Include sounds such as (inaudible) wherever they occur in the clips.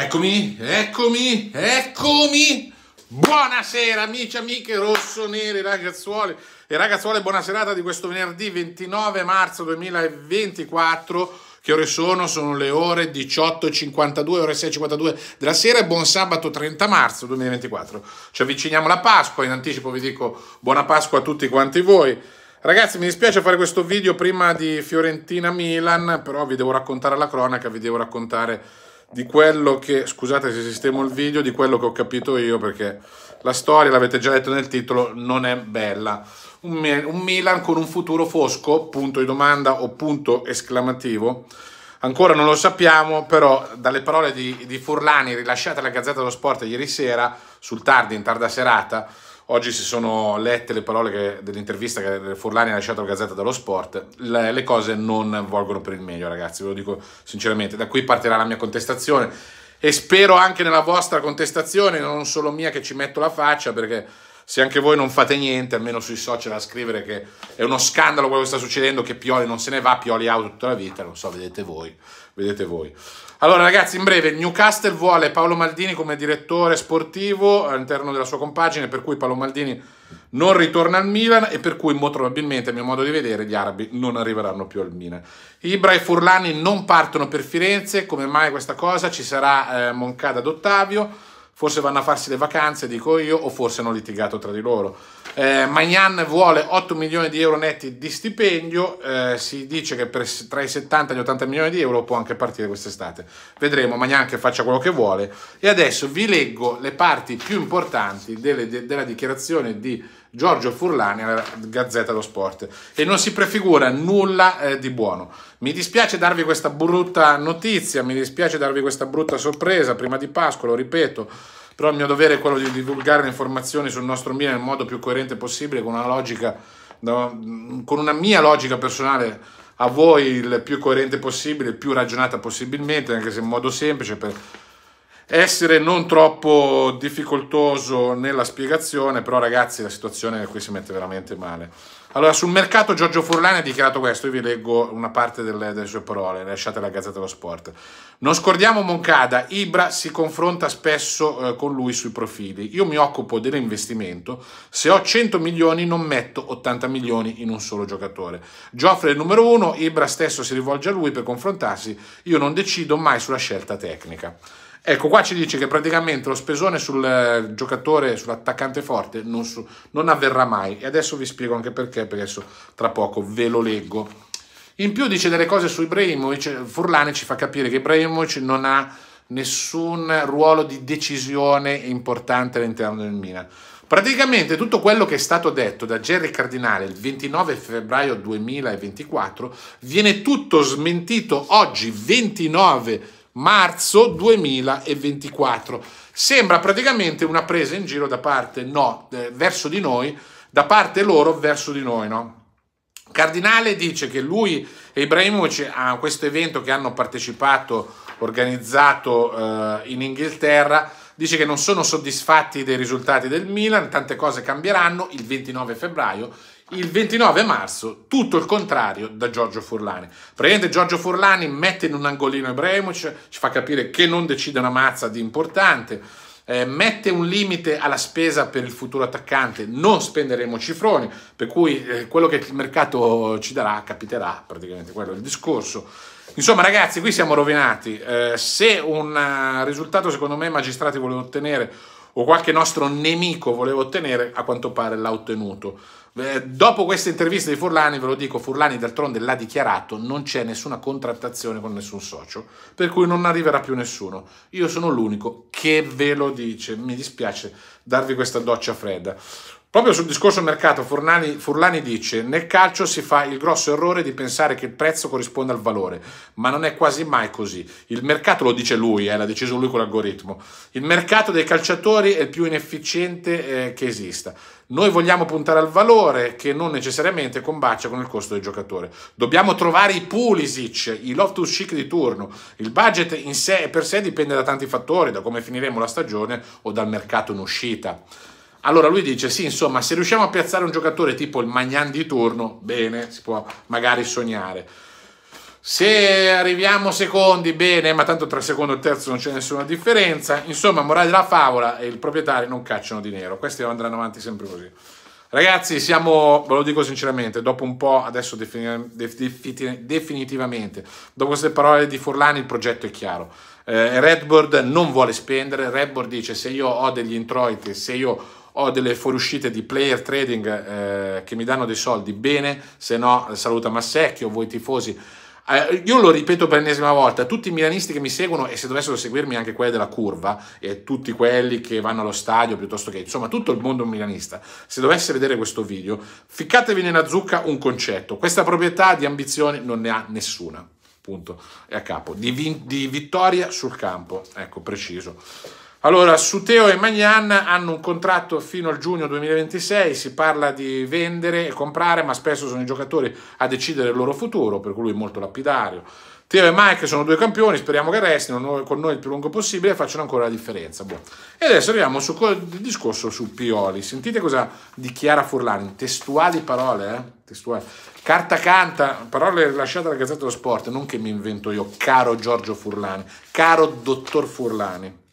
Eccomi, eccomi, eccomi! Buonasera amici, amiche rossoneri, ragazzuoli e ragazzuole, buona serata di questo venerdì 29 marzo 2024. Che ore sono? Sono le ore 18.52, ore 6.52 della sera e buon sabato 30 marzo 2024. Ci avviciniamo alla Pasqua, in anticipo vi dico buona Pasqua a tutti quanti voi. Ragazzi, mi dispiace fare questo video prima di Fiorentina-Milan, però vi devo raccontare la cronaca, vi devo raccontare di quello che, scusate se sistemo il video, di quello che ho capito io perché la storia, l'avete già detto nel titolo, non è bella. Un, un Milan con un futuro fosco, punto di domanda o punto esclamativo. Ancora non lo sappiamo, però dalle parole di, di Furlani rilasciate alla Gazzetta dello Sport ieri sera, sul tardi, in tarda serata, Oggi si sono lette le parole che, dell'intervista che Furlani ha lasciato alla Gazzetta dello Sport. Le, le, cose non volgono per il meglio, ragazzi, ve lo dico sinceramente. Da qui partirà la mia contestazione e spero anche nella vostra contestazione, non solo mia che ci metto la faccia, perché se anche voi non fate niente, almeno sui social a scrivere che è uno scandalo quello che sta succedendo, che Pioli non se ne va, Pioli out tutta la vita, non so, vedete voi, vedete voi. Allora ragazzi, in breve, Newcastle vuole Paolo Maldini come direttore sportivo all'interno della sua compagine, per cui Paolo Maldini non ritorna al Milan e per cui molto probabilmente, a mio modo di vedere, gli arabi non arriveranno più al Milan. Ibra e Furlani non partono per Firenze, come mai questa cosa? Ci sarà eh, Moncada d'Ottavio, forse vanno a farsi le vacanze, dico io, o forse hanno litigato tra di loro. Eh, Magnan vuole 8 milioni di euro netti di stipendio, eh, si dice che per, tra i 70 e gli 80 milioni di euro può anche partire quest'estate. Vedremo, Magnan che faccia quello che vuole. E adesso vi leggo le parti più importanti delle, de, della dichiarazione di Giorgio Furlani alla Gazzetta dello Sport. E non si prefigura nulla eh, di buono. Mi dispiace darvi questa brutta notizia, mi dispiace darvi questa brutta sorpresa prima di Pasqua, lo ripeto però il mio dovere è quello di divulgare le informazioni sul nostro Milan nel modo più coerente possibile, con una logica, con una mia logica personale a voi il più coerente possibile, il più ragionata possibilmente, anche se in modo semplice, per essere non troppo difficoltoso nella spiegazione, però ragazzi la situazione qui si mette veramente male. Allora, sul mercato Giorgio Furlani ha dichiarato questo, io vi leggo una parte delle, delle sue parole, lasciate la Gazzetta dello Sport. Non scordiamo Moncada, Ibra si confronta spesso eh, con lui sui profili. Io mi occupo dell'investimento, se ho 100 milioni non metto 80 milioni in un solo giocatore. Gioffre è il numero uno, Ibra stesso si rivolge a lui per confrontarsi, io non decido mai sulla scelta tecnica. Ecco, qua ci dice che praticamente lo spesone sul eh, giocatore, sull'attaccante forte, non, su, non avverrà mai. E adesso vi spiego anche perché, perché adesso tra poco ve lo leggo. In più dice delle cose su Ibrahimovic, Furlane ci fa capire che Ibrahimovic non ha nessun ruolo di decisione importante all'interno del Milan. Praticamente tutto quello che è stato detto da Jerry Cardinale il 29 febbraio 2024 viene tutto smentito oggi 29 febbraio marzo 2024. Sembra praticamente una presa in giro da parte no, eh, verso di noi, da parte loro verso di noi, no? Cardinale dice che lui e Ibrahimovic a questo evento che hanno partecipato, organizzato eh, in Inghilterra, dice che non sono soddisfatti dei risultati del Milan, tante cose cambieranno il 29 febbraio il 29 marzo tutto il contrario da Giorgio Furlani. Praticamente Giorgio Furlani mette in un angolino Ibrahimovic, ci fa capire che non decide una mazza di importante, eh, mette un limite alla spesa per il futuro attaccante, non spenderemo cifroni, per cui eh, quello che il mercato ci darà capiterà, praticamente quello è il discorso. Insomma ragazzi, qui siamo rovinati, eh, se un eh, risultato secondo me magistrati vogliono ottenere o qualche nostro nemico voleva ottenere, a quanto pare l'ha ottenuto. Eh, dopo questa intervista di Furlani, ve lo dico, Furlani d'altronde l'ha dichiarato, non c'è nessuna contrattazione con nessun socio, per cui non arriverà più nessuno. Io sono l'unico che ve lo dice, mi dispiace darvi questa doccia fredda. Proprio sul discorso mercato Furlani, Furlani dice nel calcio si fa il grosso errore di pensare che il prezzo corrisponda al valore, ma non è quasi mai così. Il mercato lo dice lui, eh, l'ha deciso lui con l'algoritmo. Il mercato dei calciatori è il più inefficiente eh, che esista. Noi vogliamo puntare al valore che non necessariamente combacia con il costo del giocatore. Dobbiamo trovare i Pulisic, i Loftus Chic di turno. Il budget in sé e per sé dipende da tanti fattori, da come finiremo la stagione o dal mercato in uscita. Allora lui dice, sì, insomma, se riusciamo a piazzare un giocatore tipo il Magnan di turno, bene, si può magari sognare. Se arriviamo secondi, bene, ma tanto tra secondo e terzo non c'è nessuna differenza. Insomma, morale della favola e il proprietario non cacciano di nero. Questi andranno avanti sempre così. Ragazzi, siamo, ve lo dico sinceramente, dopo un po', adesso definitivamente, dopo queste parole di Furlani il progetto è chiaro. Eh, Redbird non vuole spendere, Redbird dice se io ho degli introiti, se io ho delle fuoriuscite di player trading eh, che mi danno dei soldi, bene, se no eh, saluta Massecchio, voi tifosi. Eh, io lo ripeto per l'ennesima volta, tutti i milanisti che mi seguono e se dovessero seguirmi anche quelli della curva e tutti quelli che vanno allo stadio piuttosto che, insomma, tutto il mondo milanista, se dovesse vedere questo video, ficcatevi nella zucca un concetto, questa proprietà di ambizione non ne ha nessuna, punto, è a capo, di, vin- di vittoria sul campo, ecco, preciso. Allora, Suteo e Magnan hanno un contratto fino al giugno 2026, si parla di vendere e comprare, ma spesso sono i giocatori a decidere il loro futuro, per cui è molto lapidario. Teo e Mike sono due campioni, speriamo che restino con noi il più lungo possibile e facciano ancora la differenza. Buono. E adesso arriviamo al discorso su Pioli. Sentite cosa dichiara Furlani, testuali parole, eh? testuali. Carta canta, parole lasciate alla Gazzetta dello Sport, non che mi invento io, caro Giorgio Furlani, caro dottor Furlani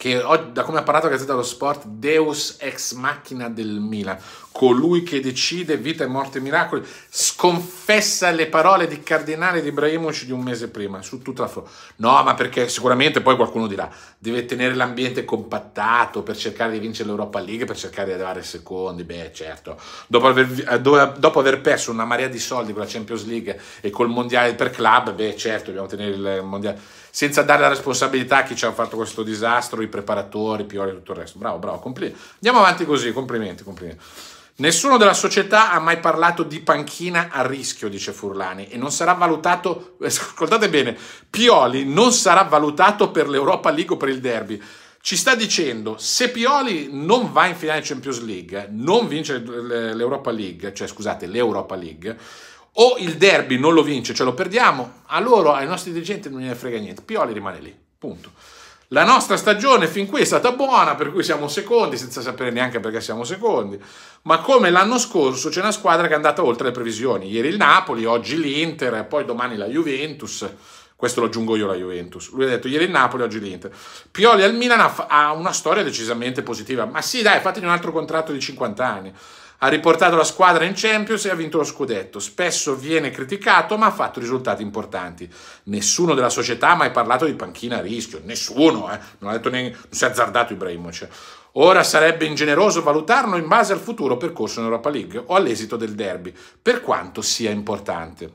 che da come ha parlato la Gazzetta dello Sport, Deus ex machina del Milan colui che decide vita e morte e miracoli, sconfessa le parole di cardinale di Ibrahimovic di un mese prima, su tutta la fronte. No, ma perché sicuramente poi qualcuno dirà, deve tenere l'ambiente compattato per cercare di vincere l'Europa League, per cercare di arrivare secondi, beh certo. Dopo aver, eh, dopo aver perso una marea di soldi con la Champions League e col Mondiale per club, beh certo, dobbiamo tenere il Mondiale senza dare la responsabilità a chi ci ha fatto questo disastro, i preparatori, Piori e tutto il resto. Bravo, bravo, complimenti. Andiamo avanti così, complimenti, complimenti. Nessuno della società ha mai parlato di panchina a rischio, dice Furlani, e non sarà valutato, (laughs) ascoltate bene, Pioli non sarà valutato per l'Europa League o per il derby. Ci sta dicendo, se Pioli non va in finale Champions League, non vince l'Europa League, cioè scusate, l'Europa League, o il derby non lo vince, ce lo perdiamo, a loro, ai nostri dirigenti non gliene frega niente, Pioli rimane lì, punto. La nostra stagione fin qui è stata buona, per cui siamo secondi, senza sapere neanche perché siamo secondi. Ma come l'anno scorso c'è una squadra che è andata oltre le previsioni. Ieri il Napoli, oggi l'Inter, e poi domani la Juventus. Questo lo aggiungo io la Juventus. Lui ha detto ieri il Napoli, oggi l'Inter. Pioli al Milan ha una storia decisamente positiva. Ma sì, dai, fategli un altro contratto di 50 anni. Ha riportato la squadra in Champions e ha vinto lo scudetto. Spesso viene criticato, ma ha fatto risultati importanti. Nessuno della società ha mai parlato di panchina a rischio, nessuno, eh? non, ha detto neanche, non si è azzardato Ibrahimovic. Ora sarebbe ingeneroso valutarlo in base al futuro percorso in Europa League o all'esito del derby, per quanto sia importante.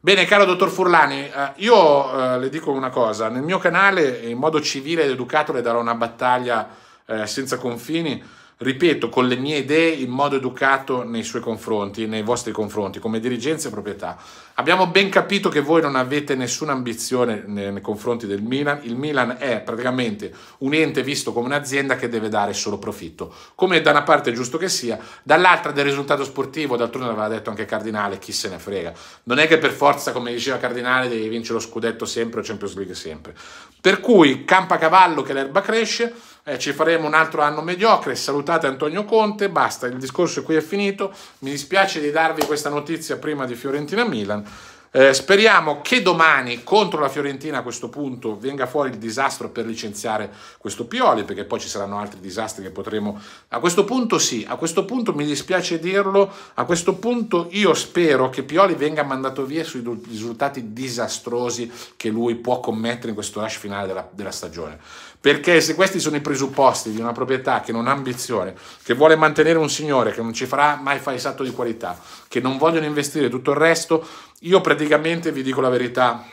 Bene, caro dottor Furlani, eh, io eh, le dico una cosa, nel mio canale in modo civile ed educato le darò una battaglia eh, senza confini ripeto, con le mie idee in modo educato nei suoi confronti, nei vostri confronti, come dirigenza e proprietà. Abbiamo ben capito che voi non avete nessuna ambizione nei confronti del Milan, il Milan è praticamente un ente visto come un'azienda che deve dare solo profitto, come da una parte è giusto che sia, dall'altra del risultato sportivo, d'altronde l'aveva detto anche Cardinale, chi se ne frega. Non è che per forza, come diceva Cardinale, devi vincere lo scudetto sempre o Champions League sempre. Per cui campa a cavallo che l'erba cresce, eh, ci faremo un altro anno mediocre, salutate Antonio Conte, basta, il discorso qui è finito, mi dispiace di darvi questa notizia prima di Fiorentina-Milan, eh, speriamo che domani contro la Fiorentina a questo punto venga fuori il disastro per licenziare questo Pioli, perché poi ci saranno altri disastri che potremo... A questo punto sì, a questo punto mi dispiace dirlo, a questo punto io spero che Pioli venga mandato via sui risultati disastrosi che lui può commettere in questo rush finale della, della stagione. Perché se questi sono i presupposti di una proprietà che non ha ambizione, che vuole mantenere un signore, che non ci farà mai fare il salto di qualità, che non vogliono investire tutto il resto, io praticamente vi dico la verità,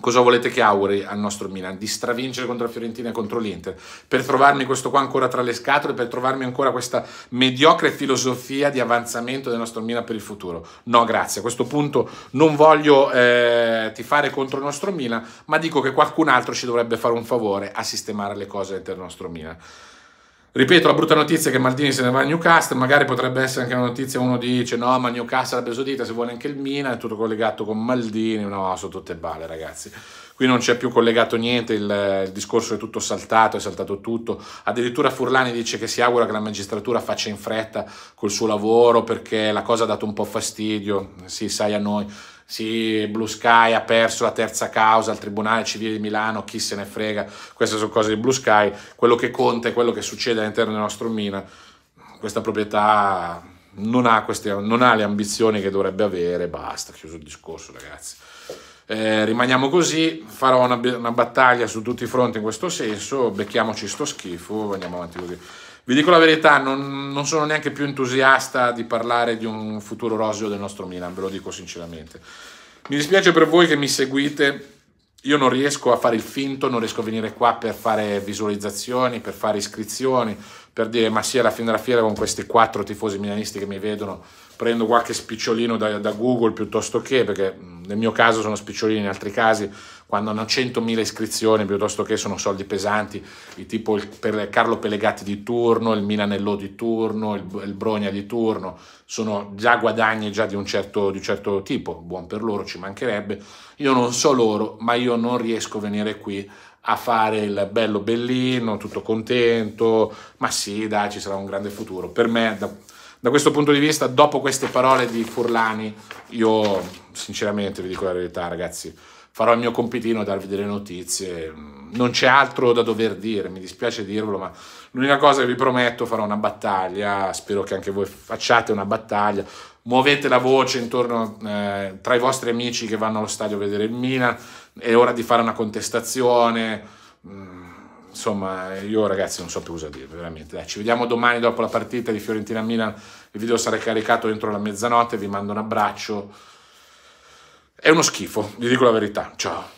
Cosa volete che auguri al nostro Milan? Di stravincere contro la Fiorentina e contro l'Inter, per trovarmi questo qua ancora tra le scatole, per trovarmi ancora questa mediocre filosofia di avanzamento del nostro Milan per il futuro. No, grazie. A questo punto non voglio eh, tifare contro il nostro Milan, ma dico che qualcun altro ci dovrebbe fare un favore a sistemare le cose del nostro Milan. Ripeto, la brutta notizia è che Maldini se ne va a Newcastle, magari potrebbe essere anche una notizia, uno dice no, ma Newcastle l'ha dita, se vuole anche il Mina, è tutto collegato con Maldini, no, sono tutte balle ragazzi. Qui non c'è più collegato niente, il, il, discorso è tutto saltato, è saltato tutto. Addirittura Furlani dice che si augura che la magistratura faccia in fretta col suo lavoro perché la cosa ha dato un po' fastidio, sì, sai a noi sì, Blue Sky ha perso la terza causa al Tribunale Civile di Milano, chi se ne frega, queste sono cose di Blue Sky, quello che conta è quello che succede all'interno del nostro Mina, questa proprietà non ha, queste, non ha le ambizioni che dovrebbe avere, basta, chiuso il discorso ragazzi. Eh, rimaniamo così, farò una, una battaglia su tutti i fronti in questo senso, becchiamoci sto schifo, andiamo avanti così. Vi dico la verità, non, non, sono neanche più entusiasta di parlare di un futuro roseo del nostro Milan, ve lo dico sinceramente. Mi dispiace per voi che mi seguite, io non riesco a fare il finto, non riesco a venire qua per fare visualizzazioni, per fare iscrizioni, per dire ma sì alla fine della fiera con questi quattro tifosi milanisti che mi vedono prendo qualche spicciolino da, da Google piuttosto che, perché nel mio caso sono spicciolini, in altri casi quando hanno 100.000 iscrizioni piuttosto che sono soldi pesanti, tipo il, per Carlo Pelegatti di turno, il Milanello di turno, il, il, Brogna di turno, sono già guadagni già di un, certo, di un certo tipo, buon per loro, ci mancherebbe. Io non so loro, ma io non riesco a venire qui a fare il bello bellino, tutto contento, ma sì, dai, ci sarà un grande futuro. Per me, da, da questo punto di vista, dopo queste parole di Furlani, io sinceramente vi dico la verità, ragazzi, farò il mio compitino a darvi delle notizie. Non c'è altro da dover dire, mi dispiace dirvelo, ma l'unica cosa che vi prometto farò una battaglia, spero che anche voi facciate una battaglia. Muovete la voce intorno eh, tra i vostri amici che vanno allo stadio a vedere il Milan, è ora di fare una contestazione. Mm insomma, io ragazzi non so più cosa dire, veramente. Dai, ci vediamo domani dopo la partita di Fiorentina-Milan. Il video sarà caricato entro la mezzanotte. Vi mando un abbraccio. È uno schifo, vi dico la verità. Ciao.